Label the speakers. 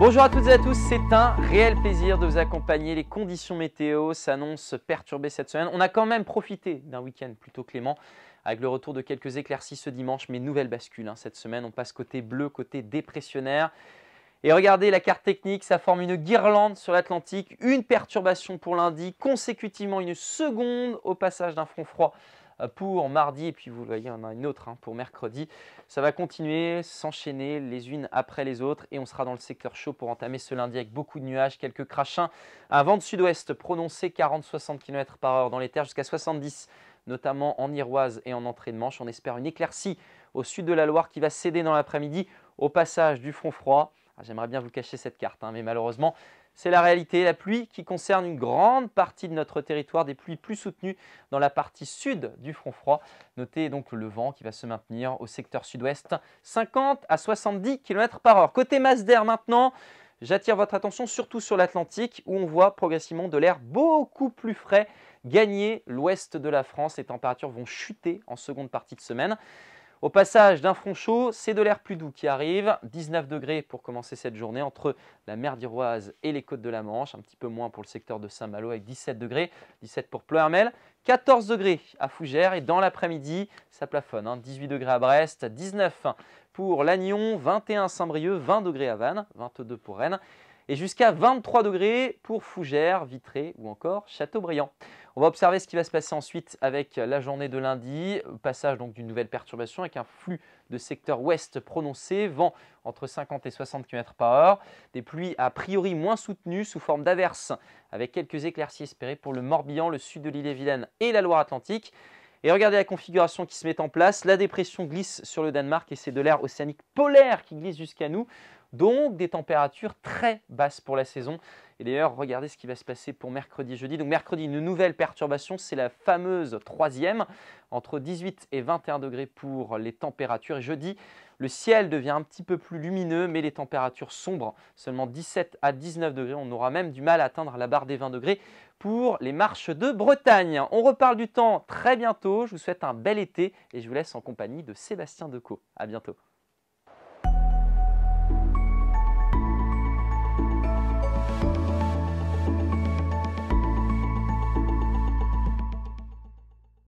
Speaker 1: Bonjour à toutes et à tous, c'est un réel plaisir de vous accompagner. Les conditions météo s'annoncent perturbées cette semaine. On a quand même profité d'un week-end plutôt clément avec le retour de quelques éclaircies ce dimanche, mais nouvelle bascule hein, cette semaine. On passe côté bleu, côté dépressionnaire. Et regardez la carte technique, ça forme une guirlande sur l'Atlantique, une perturbation pour lundi, consécutivement une seconde au passage d'un front froid euh, pour mardi, et puis vous voyez, on a une autre hein, pour mercredi. Ça va continuer, s'enchaîner les unes après les autres, et on sera dans le secteur chaud pour entamer ce lundi avec beaucoup de nuages, quelques crachins, un vent de sud-ouest prononcé 40-60 km par heure dans les terres jusqu'à 70 notamment en Iroise et en entrée de Manche. On espère une éclaircie au sud de la Loire qui va céder dans l'après-midi au passage du front froid. Ah, j'aimerais bien vous cacher cette carte, hein, mais malheureusement, c'est la réalité. La pluie qui concerne une grande partie de notre territoire, des pluies plus soutenues dans la partie sud du front froid. Notez donc le vent qui va se maintenir au secteur sud-ouest, 50 à 70 km par heure. Côté masse d'air maintenant, j'attire votre attention surtout sur l'Atlantique où on voit progressivement de l'air beaucoup plus frais gagner l'ouest de la France. Les températures vont chuter en seconde partie de semaine. Au passage d'un front chaud, c'est de l'air plus doux qui arrive. 19 degrés pour commencer cette journée entre la mer d'Iroise et les côtes de la Manche. Un petit peu moins pour le secteur de Saint-Malo avec 17 degrés. 17 pour Ploermel. 14 degrés à Fougères et dans l'après-midi, ça plafonne. 18 hein. degrés à Brest, 19 pour Lannion, 21 Saint-Brieuc, 20 degrés à Vannes, 22 pour Rennes et jusqu'à 23 degrés pour Fougères, Vitré ou encore Châteaubriand. On va observer ce qui va se passer ensuite avec la journée de lundi, passage donc d'une nouvelle perturbation avec un flux de secteur ouest prononcé, vent entre 50 et 60 km par heure, des pluies a priori moins soutenues sous forme d'averses avec quelques éclaircies espérées pour le Morbihan, le sud de l'île et Vilaine et la Loire-Atlantique. Et regardez la configuration qui se met en place. La dépression glisse sur le Danemark et c'est de l'air océanique polaire qui glisse jusqu'à nous. Donc des températures très basses pour la saison. Et d'ailleurs, regardez ce qui va se passer pour mercredi, jeudi. Donc mercredi, une nouvelle perturbation, c'est la fameuse troisième, entre 18 et 21 degrés pour les températures. Et jeudi, le ciel devient un petit peu plus lumineux, mais les températures sombres, seulement 17 à 19 degrés. On aura même du mal à atteindre la barre des 20 degrés pour les marches de Bretagne. On reparle du temps très bientôt. Je vous souhaite un bel été et je vous laisse en compagnie de Sébastien Decaux. À bientôt.